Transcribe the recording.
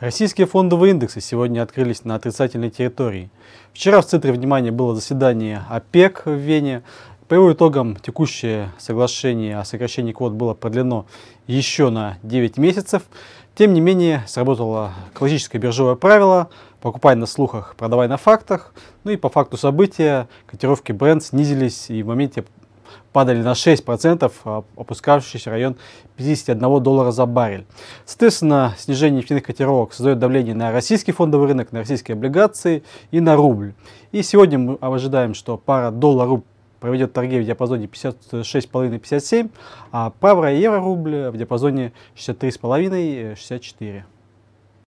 Российские фондовые индексы сегодня открылись на отрицательной территории. Вчера в центре внимания было заседание ОПЕК в Вене. По его итогам текущее соглашение о сокращении квот было продлено еще на 9 месяцев. Тем не менее, сработало классическое биржевое правило «покупай на слухах, продавай на фактах». Ну и по факту события котировки бренд снизились и в моменте падали на 6%, опускавшись в район 51 доллара за баррель. Соответственно, снижение нефтяных котировок создает давление на российский фондовый рынок, на российские облигации и на рубль. И сегодня мы ожидаем, что пара доллар-рубль проведет торги в диапазоне 56,5-57, а пара евро-рубль в диапазоне 63,5-64.